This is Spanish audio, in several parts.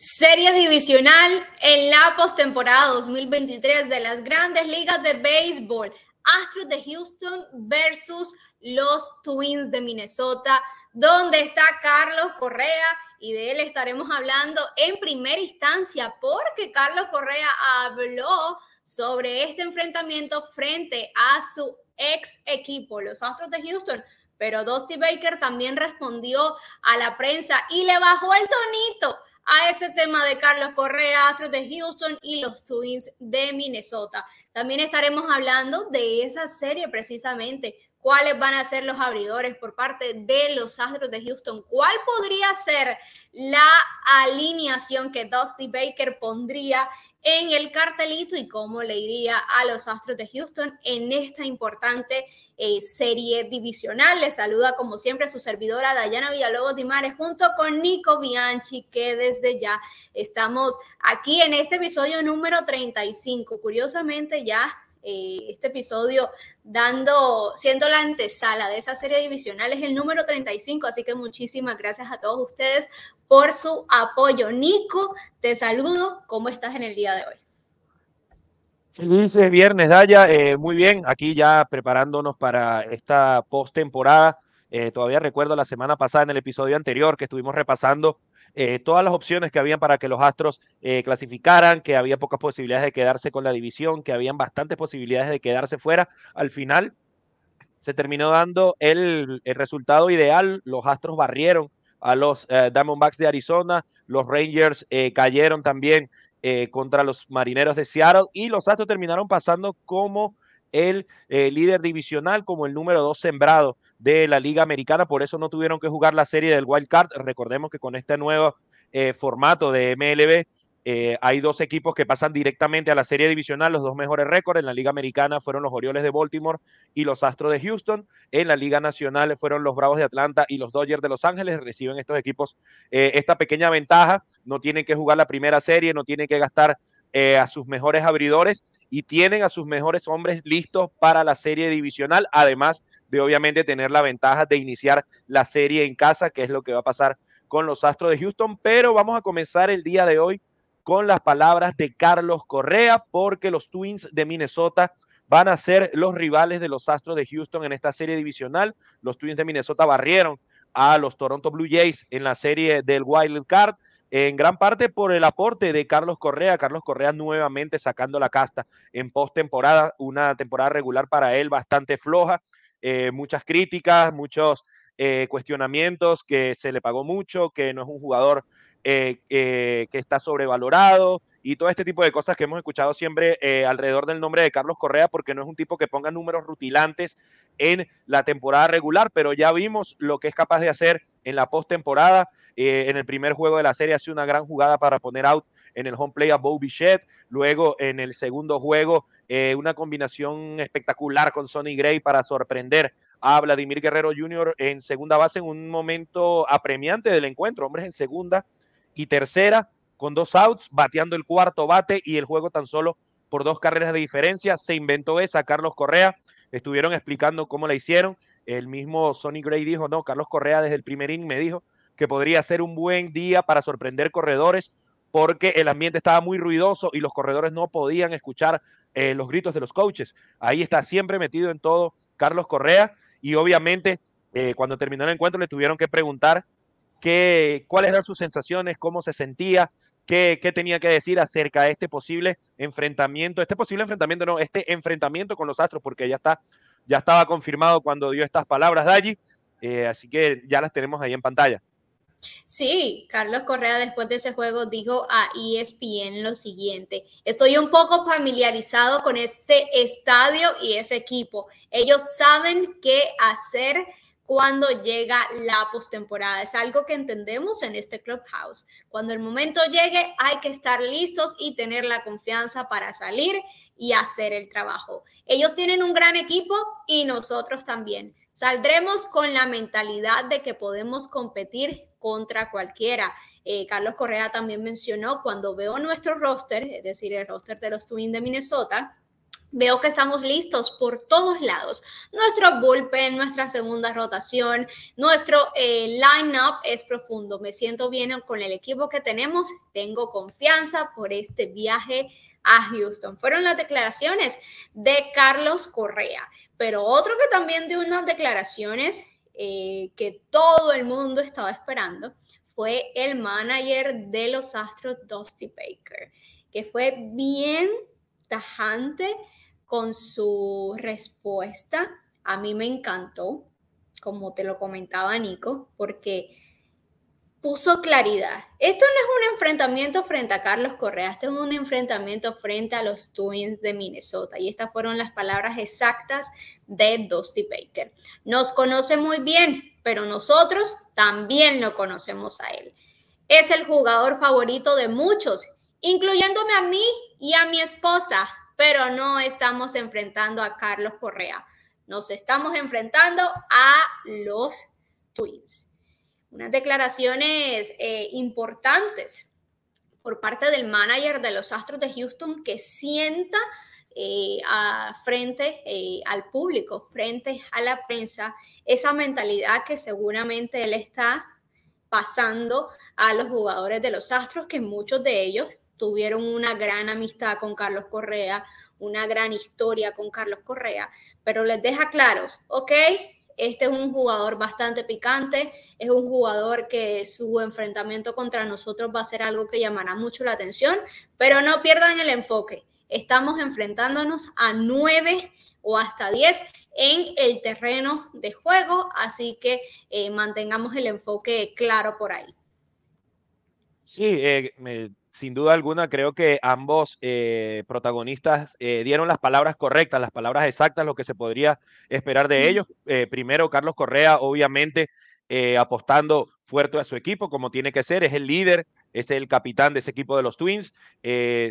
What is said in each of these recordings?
Serie divisional en la postemporada 2023 de las grandes ligas de béisbol. Astros de Houston versus los Twins de Minnesota, donde está Carlos Correa y de él estaremos hablando en primera instancia porque Carlos Correa habló sobre este enfrentamiento frente a su ex equipo, los Astros de Houston. Pero Dusty Baker también respondió a la prensa y le bajó el tonito a ese tema de Carlos Correa, Astros de Houston y los Twins de Minnesota. También estaremos hablando de esa serie precisamente, cuáles van a ser los abridores por parte de los Astros de Houston, cuál podría ser la alineación que Dusty Baker pondría en el cartelito y cómo le iría a los Astros de Houston en esta importante eh, serie divisional. Les saluda como siempre su servidora Dayana Villalobos Dimares junto con Nico Bianchi, que desde ya estamos aquí en este episodio número 35. Curiosamente ya eh, este episodio dando, siendo la antesala de esa serie divisional, es el número 35, así que muchísimas gracias a todos ustedes por su apoyo. Nico, te saludo, ¿cómo estás en el día de hoy? Felices viernes, Daya. Eh, muy bien, aquí ya preparándonos para esta postemporada. Eh, todavía recuerdo la semana pasada en el episodio anterior que estuvimos repasando eh, todas las opciones que habían para que los Astros clasificaran, que había pocas posibilidades de quedarse con la división, que habían bastantes posibilidades de quedarse fuera. Al final se terminó dando el, el resultado ideal. Los Astros barrieron a los Diamondbacks de Arizona, los Rangers cayeron también eh, contra los Marineros de Seattle y los Astros terminaron pasando como el eh, líder divisional, como el número dos sembrado de la Liga Americana. Por eso no tuvieron que jugar la serie del Wild Card. Recordemos que con este nuevo eh, formato de MLB eh, hay dos equipos que pasan directamente a la serie divisional, los dos mejores récords en la Liga Americana fueron los Orioles de Baltimore y los Astros de Houston, en la Liga Nacional fueron los Bravos de Atlanta y los Dodgers de Los Ángeles, reciben estos equipos eh, esta pequeña ventaja, no tienen que jugar la primera serie, no tienen que gastar eh, a sus mejores abridores y tienen a sus mejores hombres listos para la serie divisional, además de obviamente tener la ventaja de iniciar la serie en casa, que es lo que va a pasar con los Astros de Houston, pero vamos a comenzar el día de hoy con las palabras de Carlos Correa, porque los Twins de Minnesota van a ser los rivales de los Astros de Houston en esta serie divisional. Los Twins de Minnesota barrieron a los Toronto Blue Jays en la serie del Wild Card, en gran parte por el aporte de Carlos Correa. Carlos Correa nuevamente sacando la casta en postemporada, una temporada regular para él bastante floja, eh, muchas críticas, muchos eh, cuestionamientos, que se le pagó mucho, que no es un jugador eh, eh, que está sobrevalorado y todo este tipo de cosas que hemos escuchado siempre eh, alrededor del nombre de Carlos Correa, porque no es un tipo que ponga números rutilantes en la temporada regular, pero ya vimos lo que es capaz de hacer en la postemporada. en el primer juego de la serie hace una gran jugada para poner out en el home play a Bo Bichette. Luego, en el segundo juego, una combinación espectacular con Sonny Gray para sorprender a Vladimir Guerrero Jr. en segunda base en un momento apremiante del encuentro. Hombres en segunda, y tercera con dos outs, bateando el cuarto bate y el juego tan solo por dos carreras de diferencia. Se inventó esa, Carlos Correa. Estuvieron explicando cómo la hicieron. El mismo Sonny Gray dijo, no, Carlos Correa desde el primer inning me dijo que podría ser un buen día para sorprender corredores porque el ambiente estaba muy ruidoso y los corredores no podían escuchar eh, los gritos de los coaches. Ahí está siempre metido en todo Carlos Correa y obviamente eh, cuando terminó el encuentro le tuvieron que preguntar cuáles eran sus sensaciones, cómo se sentía, qué, tenía que decir acerca de este posible enfrentamiento, este posible enfrentamiento, no, este enfrentamiento con los Astros, porque ya está, ya estaba confirmado cuando dio estas palabras de eh, así que ya las tenemos ahí en pantalla. Sí, Carlos Correa después de ese juego dijo a ESPN lo siguiente, estoy un poco familiarizado con ese estadio y ese equipo. Ellos saben qué hacer cuando llega la postemporada. Es algo que entendemos en este clubhouse. Cuando el momento llegue, hay que estar listos y tener la confianza para salir y hacer el trabajo. Ellos tienen un gran equipo y nosotros también. Saldremos con la mentalidad de que podemos competir contra cualquiera. Eh, Carlos Correa también mencionó, cuando veo nuestro roster, es decir, el roster de los Twins de Minnesota, Veo que estamos listos por todos lados. Nuestro bullpen, nuestra segunda rotación, nuestro eh, line-up es profundo. Me siento bien con el equipo que tenemos. Tengo confianza por este viaje a Houston. Fueron las declaraciones de Carlos Correa. Pero otro que también dio unas declaraciones eh, que todo el mundo estaba esperando fue el manager de los Astros, Dusty Baker, que fue bien tajante con su respuesta. A mí me encantó, como te lo comentaba Nico, porque puso claridad. Esto no es un enfrentamiento frente a Carlos Correa, esto es un enfrentamiento frente a los Twins de Minnesota. Y estas fueron las palabras exactas de Dusty Baker. Nos conoce muy bien, pero nosotros también lo conocemos a él. Es el jugador favorito de muchos, incluyéndome a mí y a mi esposa pero no estamos enfrentando a Carlos Correa. Nos estamos enfrentando a los Twins. Unas declaraciones eh, importantes por parte del manager de los Astros de Houston que sienta eh, frente eh, al público, frente a la prensa, esa mentalidad que seguramente él está pasando a los jugadores de los Astros, que muchos de ellos tuvieron una gran amistad con Carlos Correa, una gran historia con Carlos Correa, pero les deja claros, ok, este es un jugador bastante picante, es un jugador que su enfrentamiento contra nosotros va a ser algo que llamará mucho la atención, pero no pierdan el enfoque. Estamos enfrentándonos a nueve o hasta diez en el terreno de juego, así que eh, mantengamos el enfoque claro por ahí. Sí, eh, me, sin duda alguna, creo que ambos eh, protagonistas eh, dieron las palabras correctas, las palabras exactas, lo que se podría esperar de ellos. Eh, primero, Carlos Correa, obviamente, apostando fuerte a su equipo, como tiene que ser, es el líder, es el capitán de ese equipo de los Twins.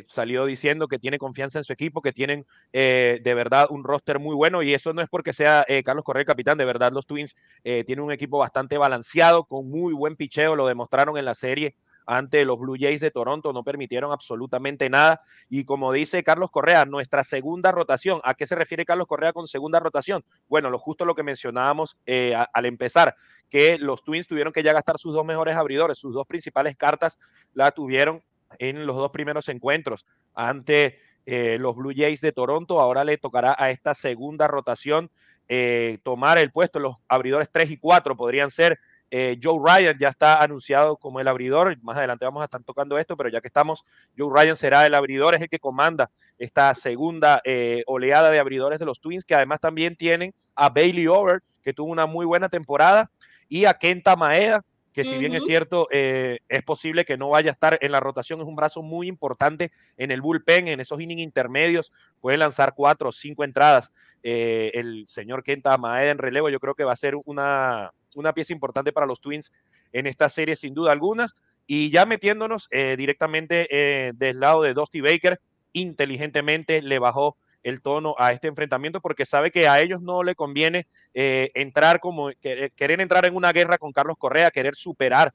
salió diciendo que tiene confianza en su equipo, que tienen de verdad un roster muy bueno, y eso no es porque sea Carlos Correa el capitán, de verdad los Twins tienen un equipo bastante balanceado, con muy buen picheo, lo demostraron en la serie ante los Blue Jays de Toronto, no permitieron absolutamente nada. Y como dice Carlos Correa, nuestra segunda rotación, ¿a qué se refiere Carlos Correa con segunda rotación? Bueno, lo justo lo que mencionábamos eh, al empezar, que los Twins tuvieron que ya gastar sus dos mejores abridores, sus dos principales cartas la tuvieron en los dos primeros encuentros ante eh, los Blue Jays de Toronto. Ahora le tocará a esta segunda rotación eh, tomar el puesto. Los abridores 3 y 4 podrían ser eh, Joe Ryan ya está anunciado como el abridor. Más adelante vamos a estar tocando esto, pero ya que estamos, Joe Ryan será el abridor, es el que comanda esta segunda eh, oleada de abridores de los Twins, que además también tienen a Bailey Over, que tuvo una muy buena temporada, y a Kenta Maeda, que si bien es cierto, eh, es posible que no vaya a estar en la rotación, es un brazo muy importante en el bullpen, en esos innings intermedios, puede lanzar cuatro o cinco entradas. el señor Kenta Maeda en relevo, yo creo que va a ser una, una pieza importante para los Twins en esta serie, sin duda algunas. Y ya metiéndonos eh, directamente eh, del lado de Dusty Baker, inteligentemente le bajó el tono a este enfrentamiento porque sabe que a ellos no le conviene eh, entrar como querer entrar en una guerra con Carlos Correa, querer superar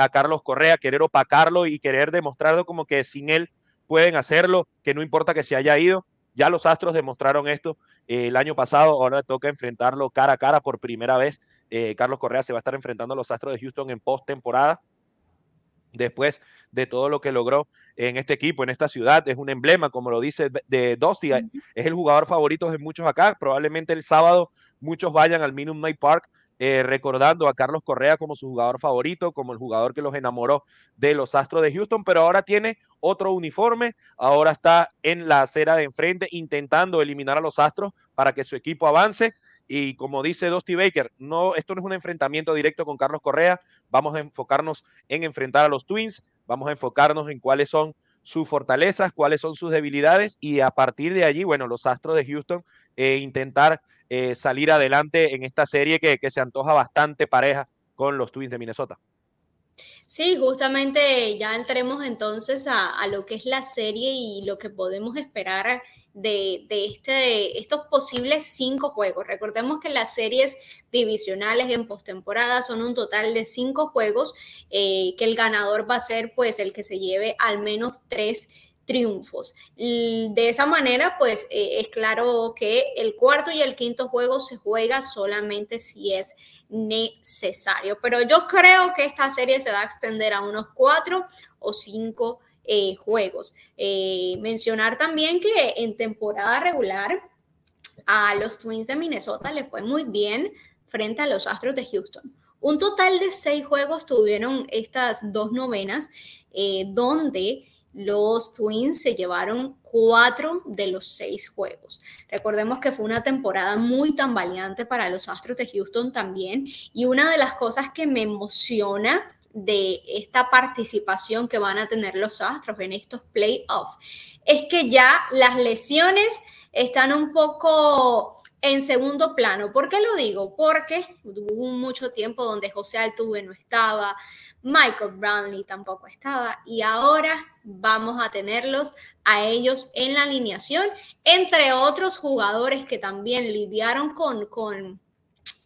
a Carlos Correa, querer opacarlo y querer demostrarlo como que sin él pueden hacerlo, que no importa que se haya ido. Ya los Astros demostraron esto el año pasado, ahora toca enfrentarlo cara a cara por primera vez eh, Carlos Correa se va a estar enfrentando a los Astros de Houston en post-temporada Después de todo lo que logró en este equipo, en esta ciudad, es un emblema, como lo dice de es el jugador favorito de muchos acá. Probablemente el sábado muchos vayan al Minimum Night Park eh, recordando a Carlos Correa como su jugador favorito, como el jugador que los enamoró de los Astros de Houston, pero ahora tiene otro uniforme, ahora está en la acera de enfrente intentando eliminar a los Astros para que su equipo avance. Y como dice Dusty Baker, no, esto no es un enfrentamiento directo con Carlos Correa, vamos a enfocarnos en enfrentar a los Twins, vamos a enfocarnos en cuáles son sus fortalezas, cuáles son sus debilidades y a partir de allí, bueno, los Astros de Houston e intentar eh, salir adelante en esta serie que se antoja bastante pareja con los Twins de Minnesota. Sí, justamente ya entremos entonces a, lo que es la serie y lo que podemos esperar de, este, estos posibles cinco juegos. Recordemos que las series divisionales en postemporada son un total de cinco juegos, eh, que el ganador va a ser pues el que se lleve al menos tres triunfos. De esa manera, pues eh, es claro que el cuarto y el quinto juego se juega solamente si es necesario. Pero yo creo que esta serie se va a extender a unos cuatro o cinco eh, juegos. Eh, mencionar también que en temporada regular a los Twins de Minnesota le fue muy bien frente a los Astros de Houston. Un total de seis juegos tuvieron estas dos novenas, eh, donde los Twins se llevaron cuatro de los seis juegos. Recordemos que fue una temporada muy tambaleante para los Astros de Houston también. Y una de las cosas que me emociona de esta participación que van a tener los Astros en estos playoffs es que ya las lesiones están un poco en segundo plano. ¿Por qué lo digo? Porque hubo mucho tiempo donde José Altuve no estaba, Michael Brownlee tampoco estaba y ahora vamos a tenerlos a ellos en la alineación, entre otros jugadores que también lidiaron con, con,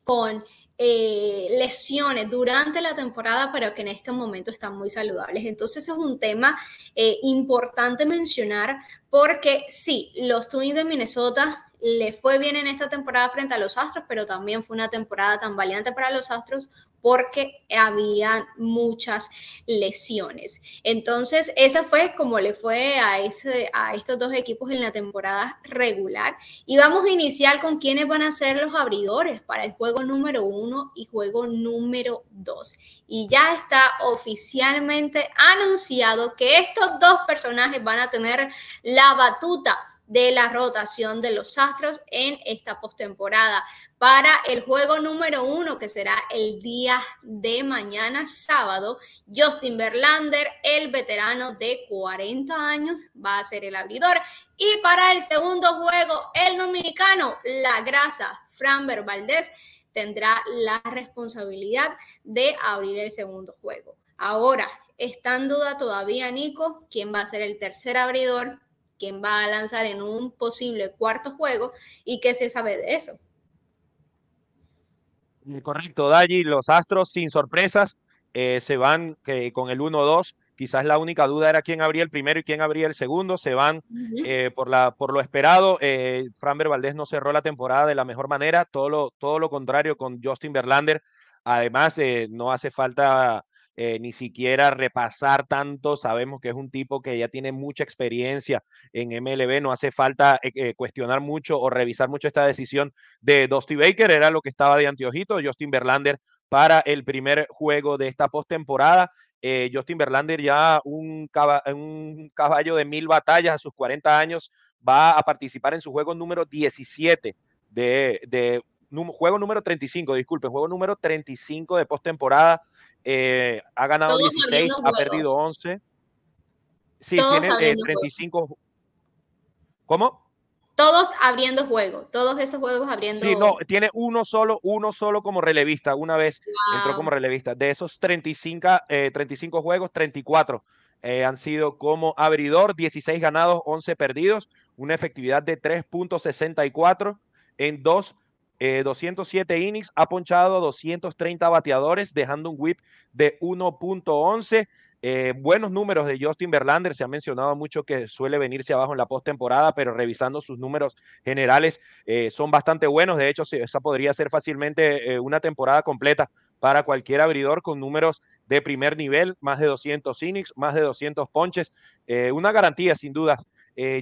con eh, lesiones durante la temporada, pero que en este momento están muy saludables. Entonces es un tema eh, importante mencionar porque sí, los Twins de Minnesota le fue bien en esta temporada frente a los Astros, pero también fue una temporada tan valiente para los Astros porque había muchas lesiones. Entonces, esa fue como le fue a, ese, a estos dos equipos en la temporada regular. Y vamos a iniciar con quiénes van a ser los abridores para el juego número uno y juego número dos. Y ya está oficialmente anunciado que estos dos personajes van a tener la batuta de la rotación de los Astros en esta postemporada. Para el juego número uno, que será el día de mañana sábado, Justin Verlander, el veterano de 40 años, va a ser el abridor. Y para el segundo juego, el dominicano, la grasa, Franber Valdez tendrá la responsabilidad de abrir el segundo juego. Ahora, está en duda todavía, Nico, quién va a ser el tercer abridor, quién va a lanzar en un posible cuarto juego y qué se sabe de eso. Eh, correcto, Dalli, los Astros sin sorpresas eh, se van eh, con el 1-2. Quizás la única duda era quién abría el primero y quién abría el segundo. Se van por, lo esperado. Franber Valdés no cerró la temporada de la mejor manera. Todo lo, todo lo contrario con Justin Verlander. Además, no hace falta eh, ni siquiera repasar tanto. Sabemos que es un tipo que ya tiene mucha experiencia en MLB, no hace falta eh, eh, cuestionar mucho o revisar mucho esta decisión de Dusty Baker, era lo que estaba de anteojito, Justin Verlander para el primer juego de esta postemporada. Justin Verlander ya un, un caballo de mil batallas a sus 40 años va a participar en su juego número 17 de, de juego número 35, disculpe, juego número 35 de postemporada. Eh, ha ganado 16, ha perdido 11. Sí, tiene 35. Eh, ¿Cómo? Todos abriendo juego, todos esos juegos abriendo. Sí, no, tiene uno solo, uno solo como relevista, una vez entró como relevista. De esos 35, 35 eh, juegos, 34 eh, han sido como abridor, 16 ganados, 11 perdidos, una efectividad de 3.64 en 2 207 eh, innings, ha ponchado 230 bateadores, dejando un whip de 1.11. Eh, buenos números de Justin Verlander, se ha mencionado mucho que suele venirse abajo en la postemporada, pero revisando sus números generales eh, son bastante buenos. De hecho, esa podría ser fácilmente una temporada completa para cualquier abridor con números de primer nivel, más de 200 innings, más de 200 ponches, una garantía sin duda,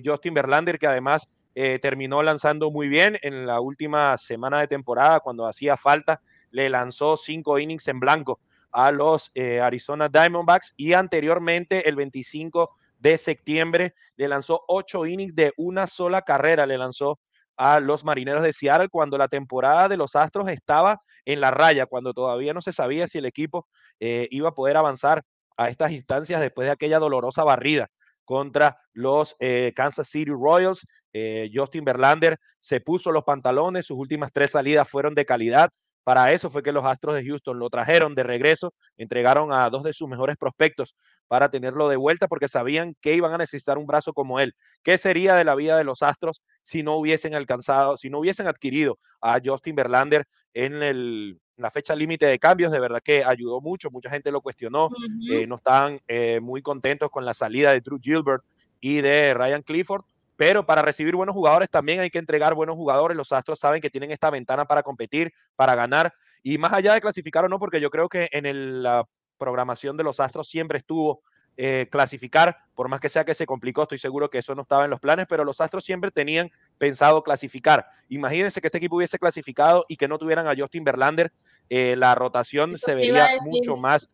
Justin Verlander, que además eh, terminó lanzando muy bien en la última semana de temporada cuando hacía falta, le lanzó cinco innings en blanco a los eh, Arizona Diamondbacks y anteriormente el 25 de septiembre le lanzó ocho innings de una sola carrera, le lanzó a los Marineros de Seattle cuando la temporada de los Astros estaba en la raya, cuando todavía no se sabía si el equipo eh, iba a poder avanzar a estas instancias después de aquella dolorosa barrida contra los eh, Kansas City Royals. Eh, Justin Verlander se puso los pantalones, sus últimas tres salidas fueron de calidad. Para eso fue que los Astros de Houston lo trajeron de regreso, entregaron a dos de sus mejores prospectos para tenerlo de vuelta porque sabían que iban a necesitar un brazo como él. ¿Qué sería de la vida de los Astros si no hubiesen alcanzado, si no hubiesen adquirido a Justin Verlander en el la fecha límite de cambios, de verdad que ayudó mucho, mucha gente lo cuestionó, eh, no estaban eh, muy contentos con la salida de Drew Gilbert y de Ryan Clifford, pero para recibir buenos jugadores también hay que entregar buenos jugadores, los Astros saben que tienen esta ventana para competir, para ganar, y más allá de clasificar o no, porque yo creo que en la programación de los Astros siempre estuvo eh, clasificar, por más que sea que se complicó, estoy seguro que eso no estaba en los planes, pero los Astros siempre tenían pensado clasificar. Imagínense que este equipo hubiese clasificado y que no tuvieran a Justin Verlander, eh, la rotación se vería mucho más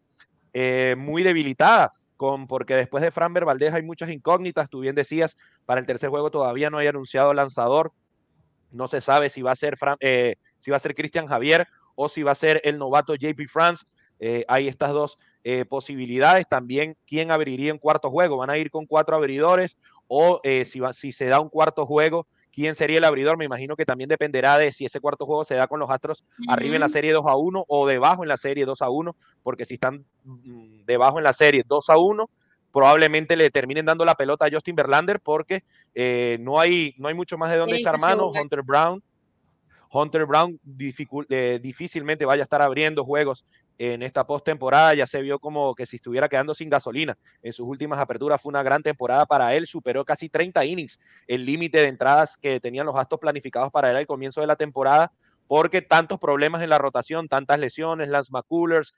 eh, muy debilitada. Con, porque después de Fran Valdez hay muchas incógnitas, tú bien decías, para el tercer juego todavía no hay anunciado lanzador, no se sabe si va a ser, si va a ser Cristian Javier o si va a ser el novato JP France, hay estas dos eh, posibilidades. También quién abriría un cuarto juego. Van a ir con cuatro abridores o eh, si, si se da un cuarto juego, quién sería el abridor. Me imagino que también dependerá de si ese cuarto juego se da con los Astros arriba en la serie 2 a 1 o debajo en la serie 2 a 1, porque si están mm, debajo en la serie 2 a 1, probablemente le terminen dando la pelota a Justin Verlander porque eh, no, hay, no hay mucho más de dónde echar mano. Hunter Brown. Hunter Brown difícilmente vaya a estar abriendo juegos en esta postemporada. Ya se vio como que si estuviera quedando sin gasolina. En sus últimas aperturas fue una gran temporada para él. Superó casi 30 innings el límite de entradas que tenían los gastos planificados para él al comienzo de la temporada, porque tantos problemas en la rotación, tantas lesiones, Lance McCullers,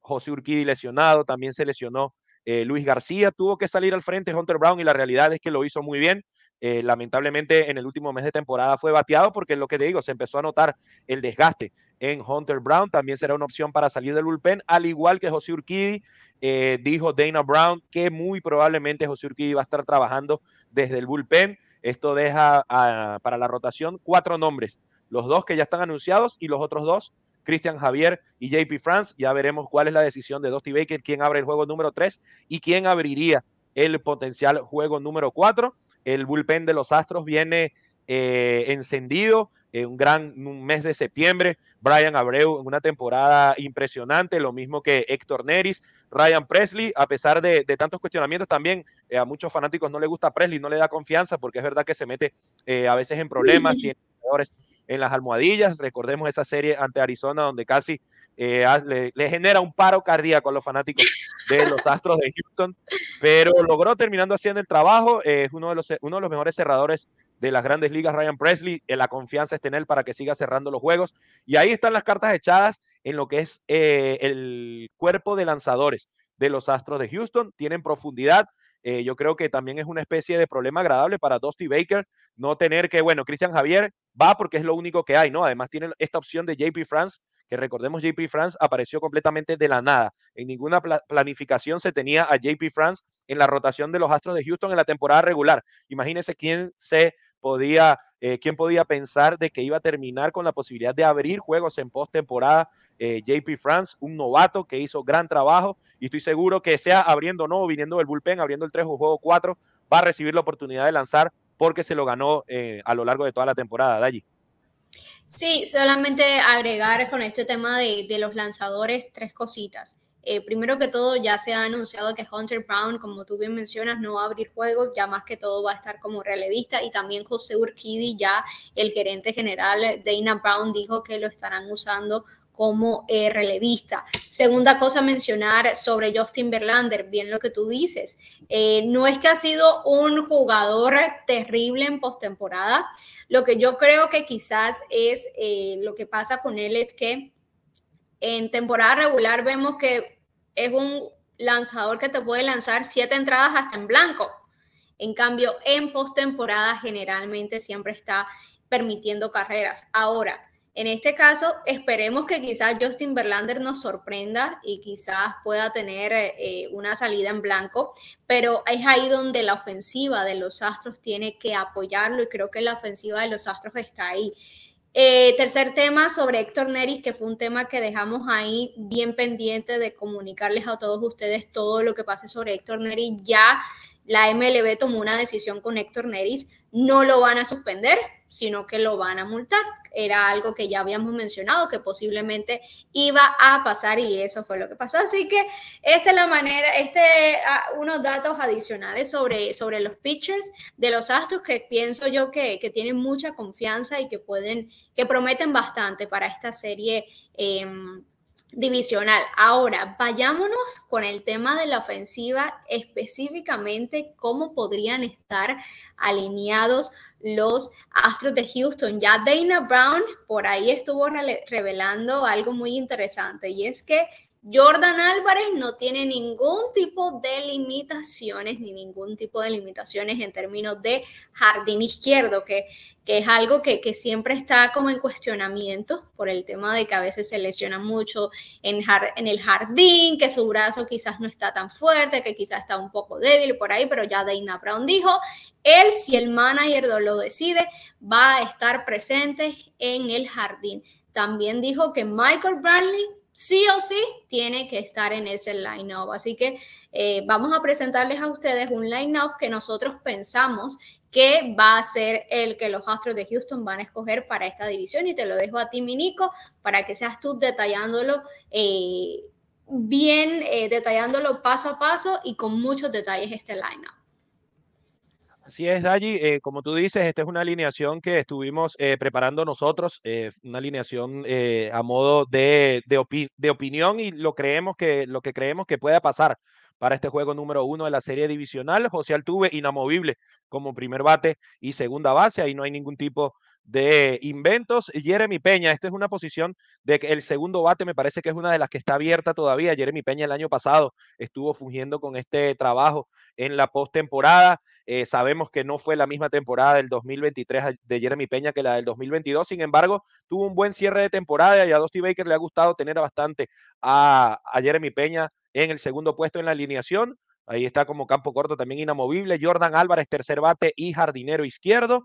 José Urquidi lesionado, también se lesionó. Eh, Luis García tuvo que salir al frente, Hunter Brown, y la realidad es que lo hizo muy bien. Eh, lamentablemente en el último mes de temporada fue bateado porque lo que te digo, se empezó a notar el desgaste en Hunter Brown, también será una opción para salir del bullpen, al igual que José Urquidi, eh, dijo Dana Brown que muy probablemente José Urquidi va a estar trabajando desde el bullpen. Esto deja para la rotación cuatro nombres, los dos que ya están anunciados y los otros dos Cristian Javier y JP France. Ya veremos cuál es la decisión de Dusty Baker, quién abre el juego número tres y quién abriría el potencial juego número 4. El bullpen de los Astros viene eh, encendido. en un gran mes de septiembre. Brian Abreu una temporada impresionante, lo mismo que Héctor Neris. Ryan Presley, a pesar de, tantos cuestionamientos, también eh, a muchos fanáticos no le gusta Presley, no le da confianza porque es verdad que se mete eh, a veces en problemas, tiene jugadores en las almohadillas. Recordemos esa serie ante Arizona donde casi le, le, genera un paro cardíaco a los fanáticos de los Astros de Houston pero logró terminando haciendo el trabajo. Eh, es uno, de los, uno de los mejores cerradores de las grandes ligas, Ryan Presley. Eh, la confianza es tener para que siga cerrando los juegos. Y ahí están las cartas echadas en lo que es eh, el cuerpo de lanzadores de los Astros de Houston. Tienen profundidad. yo creo que también es una especie de problema agradable para Dusty Baker no tener que, bueno, Cristian Javier va porque es lo único que hay, ¿no? Además tiene esta opción de JP France recordemos JP France apareció completamente de la nada. En ninguna planificación se tenía a JP France en la rotación de los Astros de Houston en la temporada regular. Imagínense quién se podía, eh, quién podía pensar de que iba a terminar con la posibilidad de abrir juegos en postemporada. temporada eh, JP France, un novato que hizo gran trabajo y estoy seguro que sea abriendo o no, viniendo del bullpen, abriendo el 3 o juego 4, va a recibir la oportunidad de lanzar porque se lo ganó eh, a lo largo de toda la temporada, allí. Sí, solamente agregar con este tema de, los lanzadores tres cositas. Eh, primero que todo, ya se ha anunciado que Hunter Brown, como tú bien mencionas, no va a abrir juego, ya más que todo va a estar como relevista. Y también José Urquidi, ya el gerente general eh, Dana Brown, dijo que lo estarán usando como eh, relevista. Segunda cosa mencionar sobre Justin Verlander, bien lo que tú dices, no es que ha sido un jugador terrible en postemporada, lo que yo creo que quizás es eh, lo que pasa con él es que en temporada regular vemos que es un lanzador que te puede lanzar siete entradas hasta en blanco. En cambio, en postemporada generalmente siempre está permitiendo carreras. Ahora, en este caso, esperemos que quizás Justin Verlander nos sorprenda y quizás pueda tener eh, una salida en blanco, pero es ahí donde la ofensiva de los Astros tiene que apoyarlo y creo que la ofensiva de los Astros está ahí. Eh, tercer tema sobre Héctor Neris, que fue un tema que dejamos ahí bien pendiente de comunicarles a todos ustedes todo lo que pase sobre Héctor Neris. Ya la MLB tomó una decisión con Héctor Neris, no lo van a suspender, sino que lo van a multar era algo que ya habíamos mencionado que posiblemente iba a pasar y eso fue lo que pasó. Así que esta es la manera, este, ah, unos datos adicionales sobre, sobre los pitchers de los Astros que pienso yo que, que tienen mucha confianza y que pueden, que prometen bastante para esta serie. Eh, divisional. Ahora, vayámonos con el tema de la ofensiva, específicamente cómo podrían estar alineados los Astros de Houston. Ya Dana Brown por ahí estuvo revelando algo muy interesante y es que Jordan Álvarez no tiene ningún tipo de limitaciones, ni ningún tipo de limitaciones en términos de jardín izquierdo, que, que es algo que, siempre está como en cuestionamiento por el tema de que a veces se lesiona mucho en, en el jardín, que su brazo quizás no está tan fuerte, que quizás está un poco débil por ahí, pero ya Dana Brown dijo, él, si el manager lo decide, va a estar presente en el jardín. También dijo que Michael Bradley sí o sí tiene que estar en ese line-up. Así que eh, vamos a presentarles a ustedes un line-up que nosotros pensamos que va a ser el que los Astros de Houston van a escoger para esta división y te lo dejo a ti, Minico, para que seas tú detallándolo eh, bien, eh, detallándolo paso a paso y con muchos detalles este line-up. Así es, de eh, como tú dices, esta es una alineación que estuvimos eh, preparando nosotros, eh, una alineación a modo de, opinión y lo, creemos que, lo que creemos que pueda pasar para este juego número uno de la serie divisional. José Altuve, inamovible como primer bate y segunda base. Ahí no hay ningún tipo de inventos. Jeremy Peña, esta es una posición de que el segundo bate me parece que es una de las que está abierta todavía. Jeremy Peña el año pasado estuvo fungiendo con este trabajo en la postemporada. Eh, sabemos que no fue la misma temporada del 2023 de Jeremy Peña que la del 2022. Sin embargo, tuvo un buen cierre de temporada y a Dusty Baker le ha gustado tener bastante a Jeremy Peña en el segundo puesto en la alineación. Ahí está como campo corto también inamovible. Jordan Álvarez, tercer bate y jardinero izquierdo.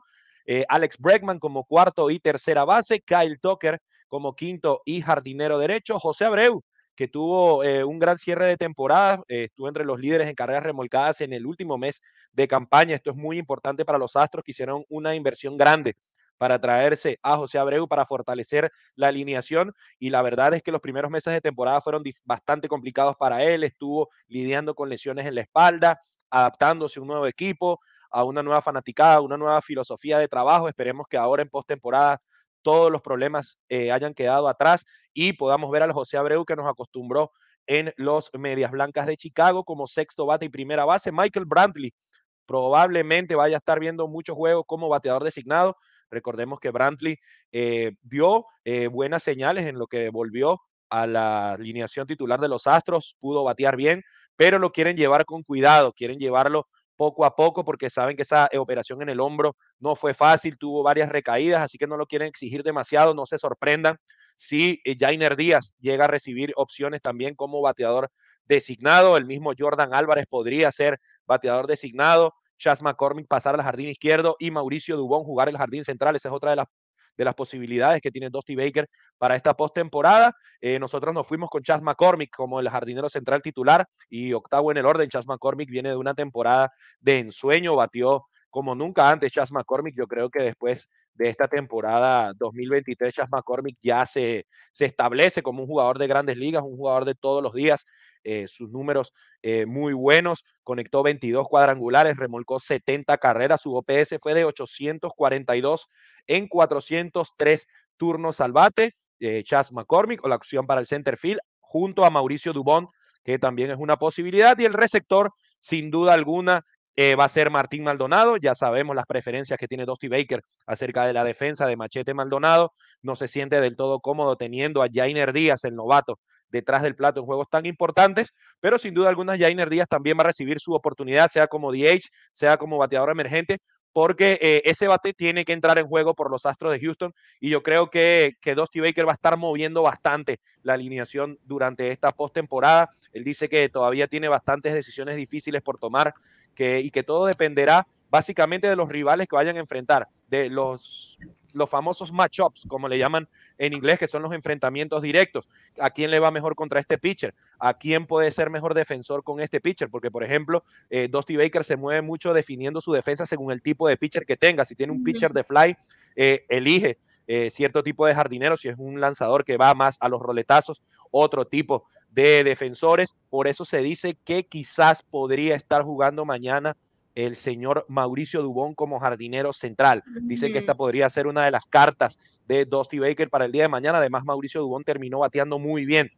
Eh, Alex Bregman como cuarto y tercera base, Kyle Tucker como quinto y jardinero derecho, José Abreu que tuvo eh, un gran cierre de temporada, eh, estuvo entre los líderes en carreras remolcadas en el último mes de campaña. Esto es muy importante para los Astros que hicieron una inversión grande para traerse a José Abreu para fortalecer la alineación y la verdad es que los primeros meses de temporada fueron bastante complicados para él, estuvo lidiando con lesiones en la espalda, adaptándose a un nuevo equipo, a una nueva fanaticada, una nueva filosofía de trabajo. Esperemos que ahora en postemporada todos los problemas eh, hayan quedado atrás y podamos ver al José Abreu que nos acostumbró en los Medias Blancas de Chicago como sexto bate y primera base. Michael Brantley probablemente vaya a estar viendo muchos juegos como bateador designado. Recordemos que Brantley eh, vio eh, buenas señales en lo que volvió a la alineación titular de los Astros, pudo batear bien, pero lo quieren llevar con cuidado, quieren llevarlo poco a poco porque saben que esa eh, operación en el hombro no fue fácil, tuvo varias recaídas, así que no lo quieren exigir demasiado, no se sorprendan si eh, Jainer Díaz llega a recibir opciones también como bateador designado, el mismo Jordan Álvarez podría ser bateador designado, Chas McCormick pasar al jardín izquierdo y Mauricio Dubón jugar el jardín central. Esa es otra de las de las posibilidades que tiene Dusty Baker para esta postemporada. Eh, nosotros nos fuimos con Chas McCormick como el jardinero central titular y octavo en el orden. Chas McCormick viene de una temporada de ensueño, batió como nunca antes Chas McCormick. Yo creo que después de esta temporada 2023, Chas McCormick ya se, se establece como un jugador de grandes ligas, un jugador de todos los días. Eh, sus números eh, muy buenos, conectó 22 cuadrangulares, remolcó 70 carreras, su OPS fue de 842 en 403 turnos al bate. Chas eh, McCormick o la opción para el center field, junto a Mauricio Dubón, que también es una posibilidad, y el receptor, sin duda alguna, eh, va a ser Martín Maldonado. Ya sabemos las preferencias que tiene Dusty Baker acerca de la defensa de Machete Maldonado. No se siente del todo cómodo teniendo a Jainer Díaz, el novato, detrás del plato en juegos tan importantes, pero sin duda alguna Jainer Díaz también va a recibir su oportunidad, sea como DH, sea como bateador emergente, porque eh, ese bate tiene que entrar en juego por los Astros de Houston y yo creo que, que Dusty Baker va a estar moviendo bastante la alineación durante esta postemporada. Él dice que todavía tiene bastantes decisiones difíciles por tomar y que todo dependerá básicamente de los rivales que vayan a enfrentar, de los, los famosos matchups, como le llaman en inglés, que son los enfrentamientos directos. ¿A quién le va mejor contra este pitcher? ¿A quién puede ser mejor defensor con este pitcher? Porque, por ejemplo, eh, Dusty Baker se mueve mucho definiendo su defensa según el tipo de pitcher que tenga. Si tiene un pitcher de fly, eh, elige eh, cierto tipo de jardinero, si es un lanzador que va más a los roletazos, otro tipo de defensores. Por eso se dice que quizás podría estar jugando mañana el señor Mauricio Dubón como jardinero central. dice que esta mm. podría ser una de las cartas de Dusty Baker para el día de mañana. Además, Mauricio Dubón terminó bateando muy bien.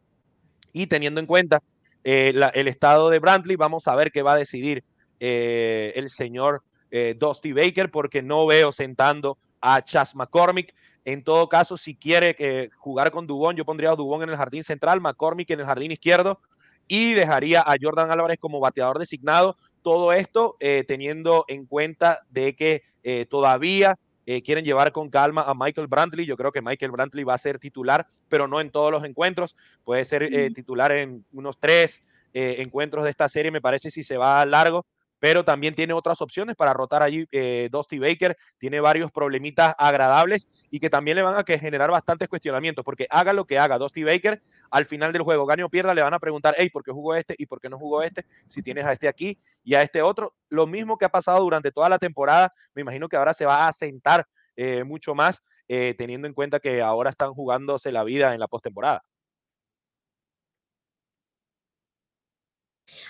Y teniendo en cuenta eh, el estado de Brantley, vamos a ver qué va a decidir eh, el señor eh, Dusty Baker, porque no veo sentando a Chas McCormick. En todo caso, si quiere que eh, jugar con Dubón, yo pondría a Dubón en el jardín central, McCormick en el jardín izquierdo y dejaría a Jordan Álvarez como bateador designado. Todo esto eh, teniendo en cuenta de que eh, todavía quieren llevar con calma a Michael Brantley. Yo creo que Michael Brantley va a ser titular, pero no en todos los encuentros. Puede ser titular en unos tres encuentros de esta serie, me parece, si se va largo pero también tiene otras opciones para rotar allí eh, Dusty Baker, tiene varios problemitas agradables y que también le van a que generar bastantes cuestionamientos, porque haga lo que haga Dusty Baker, al final del juego, gane o pierda, le van a preguntar, hey, ¿por qué jugó este y por qué no jugó este? Si tienes a este aquí y a este otro, lo mismo que ha pasado durante toda la temporada, me imagino que ahora se va a asentar eh, mucho más, eh, teniendo en cuenta que ahora están jugándose la vida en la postemporada.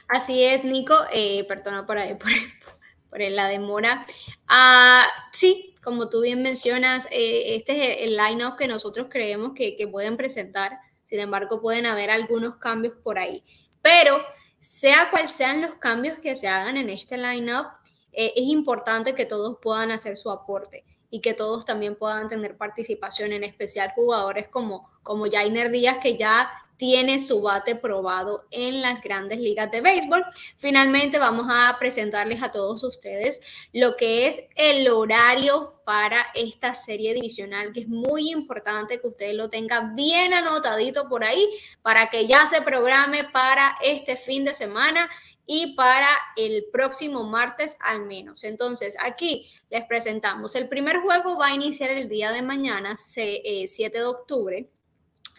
Así es, Nico, eh, perdona por, la demora. Ah, sí, como tú bien mencionas, eh, este es el, line-up que nosotros creemos que, pueden presentar, sin embargo pueden haber algunos cambios por ahí, pero sea cual sean los cambios que se hagan en este line-up, eh, es importante que todos puedan hacer su aporte y que todos también puedan tener participación, en especial jugadores como, como Jainer Díaz, que ya tiene su bate probado en las grandes ligas de béisbol. Finalmente vamos a presentarles a todos ustedes lo que es el horario para esta serie divisional, que es muy importante que ustedes lo tengan bien anotadito por ahí para que ya se programe para este fin de semana y para el próximo martes al menos. Entonces, aquí les presentamos. El primer juego va a iniciar el día de mañana, 7 eh, de octubre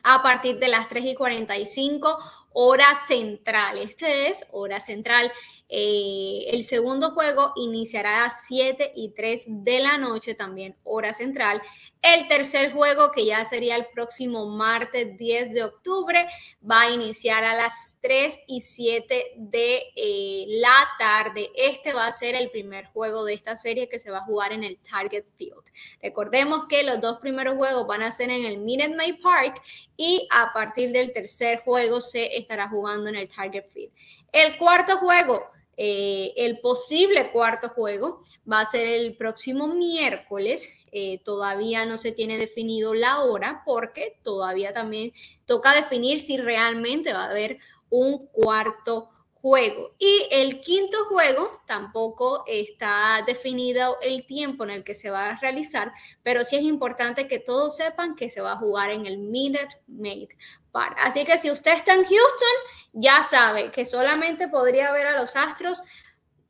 a partir de las 3 y 45 hora central. Este es hora central. Eh, el segundo juego iniciará a las 7 y 3 de la noche, también hora central. El tercer juego, que ya sería el próximo martes 10 de octubre, va a iniciar a las 3 y 7 de eh, la tarde. Este va a ser el primer juego de esta serie que se va a jugar en el Target Field. Recordemos que los dos primeros juegos van a ser en el Minute Maid Park y a partir del tercer juego se estará jugando en el Target Field. El cuarto juego eh, el posible cuarto juego va a ser el próximo miércoles. Eh, todavía no se tiene definido la hora porque todavía también toca definir si realmente va a haber un cuarto juego. Y el quinto juego tampoco está definido el tiempo en el que se va a realizar, pero sí es importante que todos sepan que se va a jugar en el Minute Maid. Así que si usted está en Houston, ya sabe que solamente podría ver a los Astros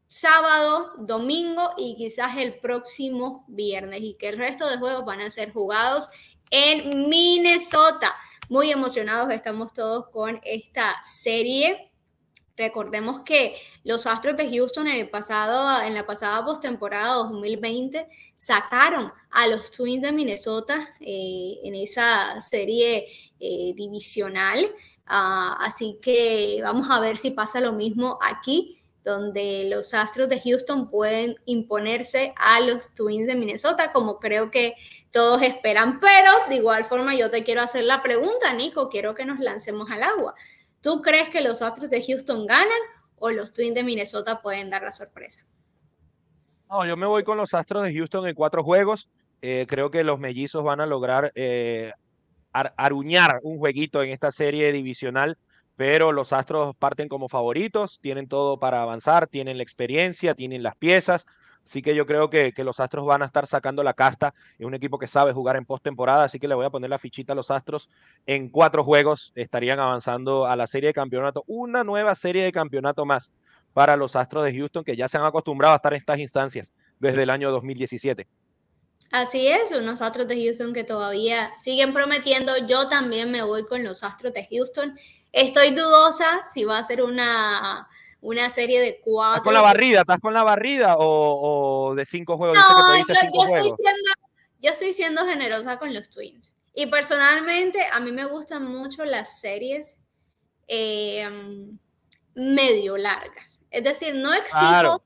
sábado, domingo y quizás el próximo viernes y que el resto de juegos van a ser jugados en Minnesota. Muy emocionados estamos todos con esta serie Recordemos que los Astros de Houston en, el pasado, en la pasada postemporada 2020 sacaron a los Twins de Minnesota eh, en esa serie eh, divisional. Ah, así que vamos a ver si pasa lo mismo aquí, donde los Astros de Houston pueden imponerse a los Twins de Minnesota, como creo que todos esperan. Pero de igual forma yo te quiero hacer la pregunta, Nico, quiero que nos lancemos al agua. ¿Tú crees que los Astros de Houston ganan o los Twins de Minnesota pueden dar la sorpresa? yo me voy con los Astros de Houston en cuatro juegos. Eh, creo que los mellizos van a lograr eh, aruñar un jueguito en esta serie divisional, pero los Astros parten como favoritos, tienen todo para avanzar, tienen la experiencia, tienen las piezas. Así que yo creo que, que, los Astros van a estar sacando la casta. Es un equipo que sabe jugar en postemporada, así que le voy a poner la fichita a los Astros. En cuatro juegos estarían avanzando a la serie de campeonato. Una nueva serie de campeonato más para los Astros de Houston, que ya se han acostumbrado a estar en estas instancias desde el año 2017. Así es, unos Astros de Houston que todavía siguen prometiendo. Yo también me voy con los Astros de Houston. Estoy dudosa si va a ser una una serie de cuatro. ¿Estás con la barrida? ¿Estás con la barrida o, de cinco juegos? No, yo, Estoy siendo, Estoy siendo, generosa con los Twins. Y personalmente, a mí me gustan mucho las series em, medio largas. Es decir, no exijo,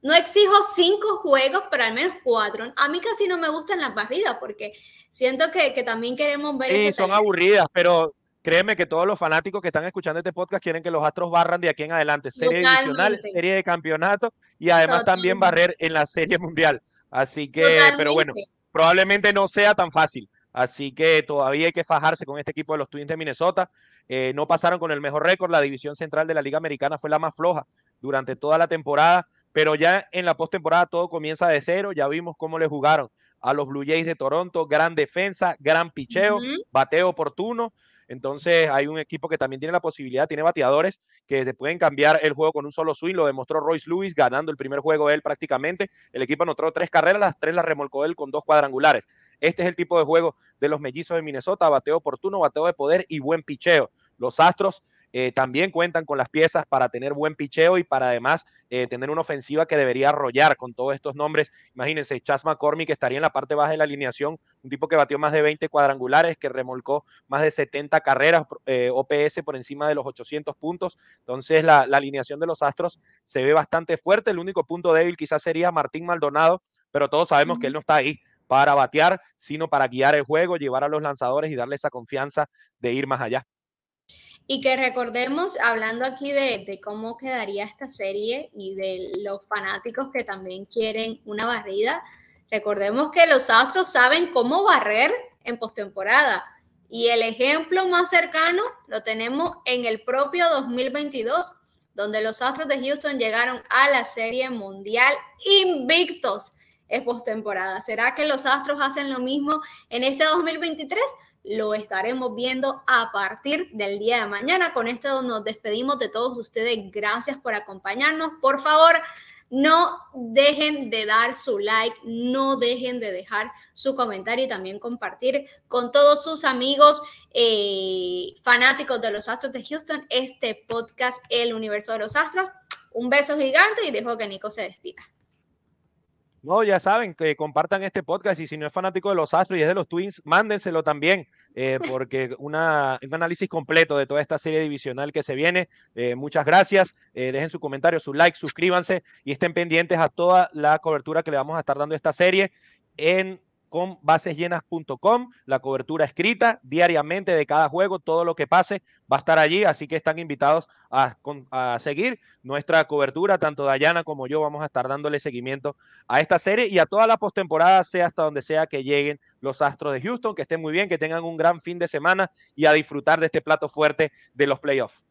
no exijo cinco juegos, pero al menos cuatro. A mí casi no me gustan las barridas porque siento que, que también queremos ver. Sí, son aburridas, pero Créeme que todos los fanáticos que están escuchando este podcast quieren que los Astros barran de aquí en adelante. Serie divisional, serie de campeonato y además también barrer en la serie mundial. Así que, pero bueno, probablemente no sea tan fácil. Así que todavía hay que fajarse con este equipo de los Twins de Minnesota. Eh, no pasaron con el mejor récord. La división central de la Liga Americana fue la más floja durante toda la temporada. Pero ya en la postemporada todo comienza de cero. Ya vimos cómo le jugaron a los Blue Jays de Toronto. Gran defensa, gran picheo, bateo oportuno. Entonces hay un equipo que también tiene la posibilidad, tiene bateadores que pueden cambiar el juego con un solo swing. Lo demostró Royce Lewis ganando el primer juego él prácticamente. El equipo anotó tres carreras, las tres las remolcó él con dos cuadrangulares. Este es el tipo de juego de los mellizos de Minnesota, bateo oportuno, bateo de poder y buen picheo. Los Astros eh, también cuentan con las piezas para tener buen picheo y para además eh, tener una ofensiva que debería arrollar con todos estos nombres. Imagínense, Chas McCormick estaría en la parte baja de la alineación, un tipo que batió más de 20 cuadrangulares, que remolcó más de 70 carreras OPS eh, por encima de los 800 puntos. Entonces la, alineación de los Astros se ve bastante fuerte. El único punto débil quizás sería Martín Maldonado, pero todos sabemos que él no está ahí para batear, sino para guiar el juego, llevar a los lanzadores y darle esa confianza de ir más allá. Y que recordemos, hablando aquí de, cómo quedaría esta serie y de los fanáticos que también quieren una barrida, recordemos que los Astros saben cómo barrer en postemporada. Y el ejemplo más cercano lo tenemos en el propio 2022, donde los Astros de Houston llegaron a la Serie Mundial invictos en postemporada. ¿Será que los Astros hacen lo mismo en este 2023? lo estaremos viendo a partir del día de mañana. Con esto nos despedimos de todos ustedes. Gracias por acompañarnos. Por favor, no dejen de dar su like, no dejen de dejar su comentario y también compartir con todos sus amigos eh, fanáticos de los Astros de Houston este podcast El Universo de los Astros. Un beso gigante y dejo que Nico se despida. No, ya saben, que compartan este podcast y si no es fanático de los Astros y es de los Twins, mándenselo también, eh, porque una, un análisis completo de toda esta serie divisional que se viene. Eh, muchas gracias, eh, dejen su comentario, su like, suscríbanse y estén pendientes a toda la cobertura que le vamos a estar dando a esta serie en con basesllenas.com, la cobertura escrita diariamente de cada juego, todo lo que pase va a estar allí, así que están invitados a, a, seguir nuestra cobertura, tanto Dayana como yo vamos a estar dándole seguimiento a esta serie y a toda la postemporada, sea hasta donde sea que lleguen los Astros de Houston, que estén muy bien, que tengan un gran fin de semana y a disfrutar de este plato fuerte de los playoffs.